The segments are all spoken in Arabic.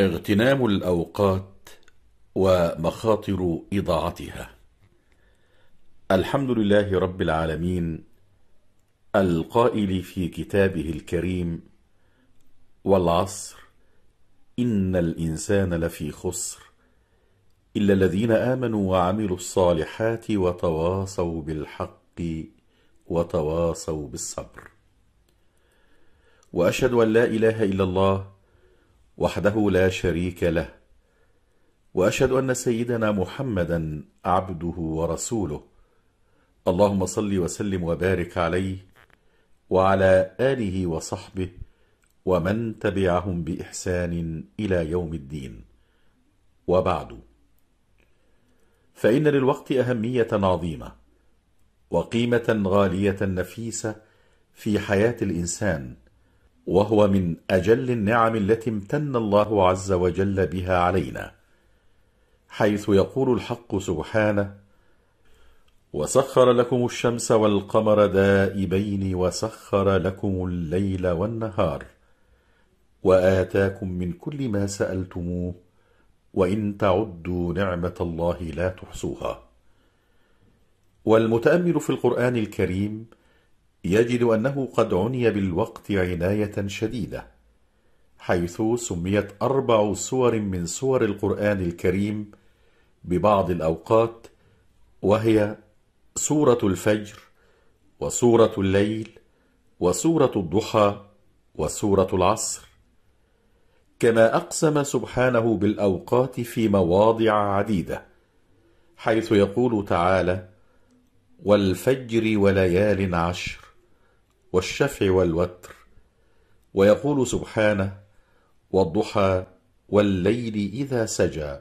اغتنام الأوقات ومخاطر إضاعتها الحمد لله رب العالمين القائل في كتابه الكريم والعصر إن الإنسان لفي خسر إلا الذين آمنوا وعملوا الصالحات وتواصوا بالحق وتواصوا بالصبر وأشهد أن لا إله إلا الله وحده لا شريك له وأشهد أن سيدنا محمدا عبده ورسوله اللهم صل وسلم وبارك عليه وعلى آله وصحبه ومن تبعهم بإحسان إلى يوم الدين وبعد فإن للوقت أهمية عظيمة وقيمة غالية نفيسة في حياة الإنسان وهو من أجل النعم التي امتن الله عز وجل بها علينا حيث يقول الحق سبحانه وسخر لكم الشمس والقمر دائبين وسخر لكم الليل والنهار وآتاكم من كل ما سألتموه وإن تعدوا نعمة الله لا تحصوها والمتأمل في القرآن الكريم يجد أنه قد عني بالوقت عناية شديدة حيث سميت أربع صور من صور القرآن الكريم ببعض الأوقات وهي سورة الفجر وسورة الليل وسورة الضحى وسورة العصر كما أقسم سبحانه بالأوقات في مواضع عديدة حيث يقول تعالى والفجر وليال عشر والشفع والوتر ويقول سبحانه والضحى والليل إذا سجى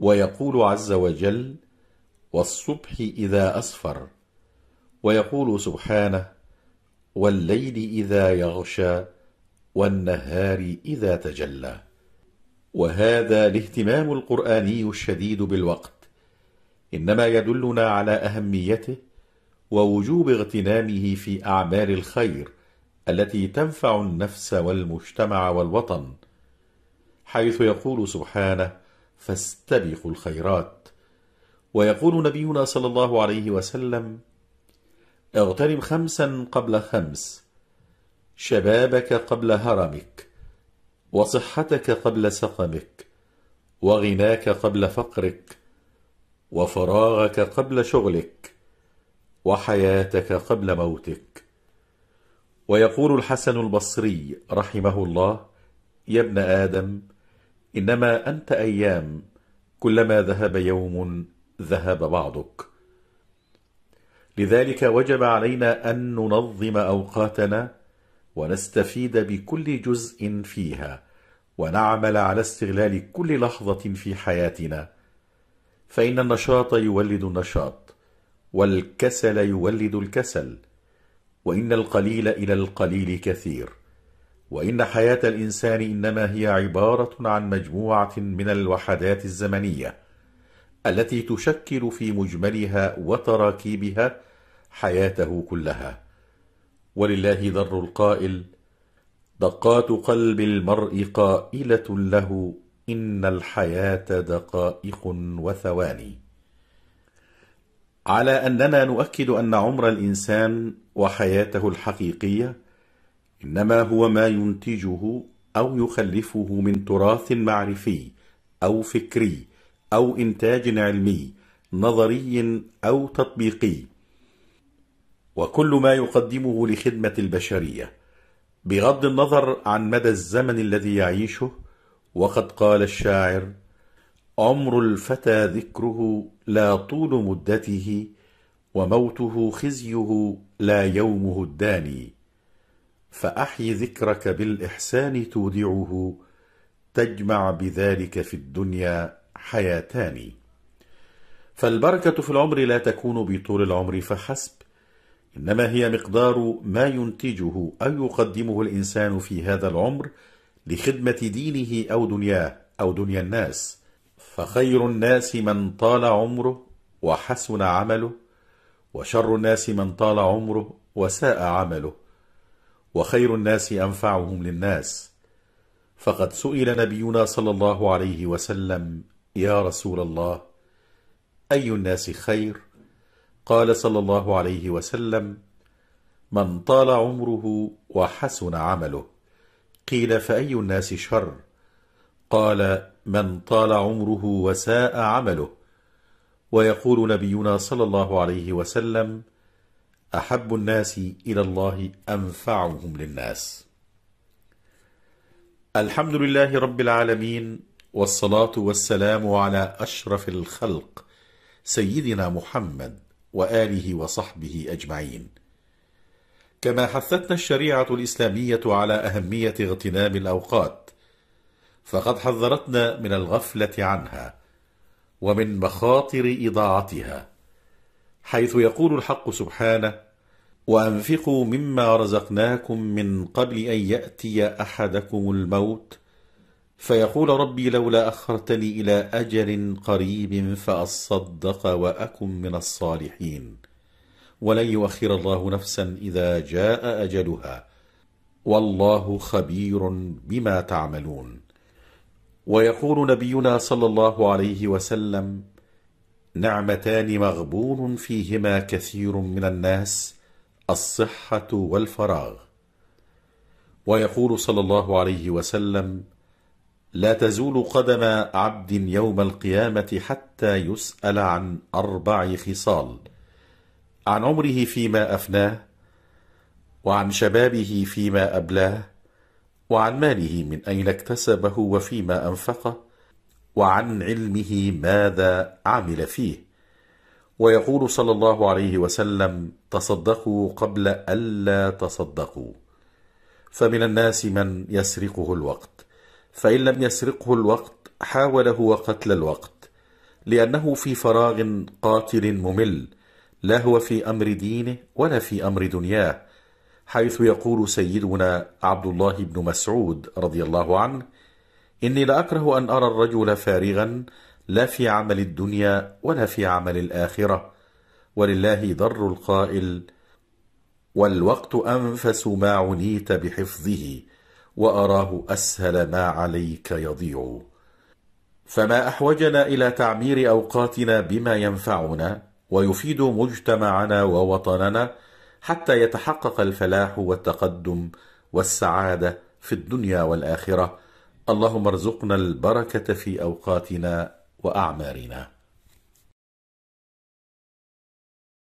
ويقول عز وجل والصبح إذا أسفر ويقول سبحانه والليل إذا يغشى والنهار إذا تجلى وهذا الاهتمام القرآني الشديد بالوقت إنما يدلنا على أهميته ووجوب اغتنامه في أعمال الخير التي تنفع النفس والمجتمع والوطن حيث يقول سبحانه فاستبقوا الخيرات ويقول نبينا صلى الله عليه وسلم اغتنم خمسا قبل خمس شبابك قبل هرمك وصحتك قبل سقمك وغناك قبل فقرك وفراغك قبل شغلك وحياتك قبل موتك ويقول الحسن البصري رحمه الله يا ابن آدم إنما أنت أيام كلما ذهب يوم ذهب بعضك لذلك وجب علينا أن ننظم أوقاتنا ونستفيد بكل جزء فيها ونعمل على استغلال كل لحظة في حياتنا فإن النشاط يولد النشاط والكسل يولد الكسل وإن القليل إلى القليل كثير وإن حياة الإنسان إنما هي عبارة عن مجموعة من الوحدات الزمنية التي تشكل في مجملها وتراكيبها حياته كلها ولله ذر القائل دقات قلب المرء قائلة له إن الحياة دقائق وثواني على أننا نؤكد أن عمر الإنسان وحياته الحقيقية إنما هو ما ينتجه أو يخلفه من تراث معرفي أو فكري أو إنتاج علمي نظري أو تطبيقي وكل ما يقدمه لخدمة البشرية بغض النظر عن مدى الزمن الذي يعيشه وقد قال الشاعر عمر الفتى ذكره لا طول مدته وموته خزيه لا يومه الداني فأحي ذكرك بالإحسان تودعه تجمع بذلك في الدنيا حياتان فالبركة في العمر لا تكون بطول العمر فحسب إنما هي مقدار ما ينتجه أو يقدمه الإنسان في هذا العمر لخدمة دينه أو دنياه أو دنيا الناس فخير الناس من طال عمره وحسن عمله وشر الناس من طال عمره وساء عمله وخير الناس أنفعهم للناس فقد سئل نبينا صلى الله عليه وسلم يا رسول الله أي الناس خير؟ قال صلى الله عليه وسلم من طال عمره وحسن عمله قيل فأي الناس شر؟ قال من طال عمره وساء عمله ويقول نبينا صلى الله عليه وسلم أحب الناس إلى الله أنفعهم للناس الحمد لله رب العالمين والصلاة والسلام على أشرف الخلق سيدنا محمد وآله وصحبه أجمعين كما حثتنا الشريعة الإسلامية على أهمية اغتنام الأوقات فقد حذرتنا من الغفلة عنها ومن مخاطر إضاعتها حيث يقول الحق سبحانه وأنفقوا مما رزقناكم من قبل أن يأتي أحدكم الموت فيقول ربي لولا أخرتني إلى أجل قريب فأصدق وأكن من الصالحين ولن يؤخر الله نفسا إذا جاء أجلها والله خبير بما تعملون ويقول نبينا صلى الله عليه وسلم نعمتان مغبون فيهما كثير من الناس الصحة والفراغ ويقول صلى الله عليه وسلم لا تزول قدم عبد يوم القيامة حتى يسأل عن أربع خصال عن عمره فيما أفناه وعن شبابه فيما أبلاه وعن ماله من أين اكتسبه وفيما أنفقه وعن علمه ماذا عمل فيه ويقول صلى الله عليه وسلم تصدقوا قبل ألا تصدقوا فمن الناس من يسرقه الوقت فإن لم يسرقه الوقت حاول هو قتل الوقت لأنه في فراغ قاتل ممل لا هو في أمر دينه ولا في أمر دنياه حيث يقول سيدنا عبد الله بن مسعود رضي الله عنه إني لأكره أن أرى الرجل فارغا لا في عمل الدنيا ولا في عمل الآخرة ولله ضر القائل والوقت أنفس ما عنيت بحفظه وأراه أسهل ما عليك يضيع فما أحوجنا إلى تعمير أوقاتنا بما ينفعنا ويفيد مجتمعنا ووطننا حتى يتحقق الفلاح والتقدم والسعاده في الدنيا والاخره اللهم ارزقنا البركه في اوقاتنا واعمارنا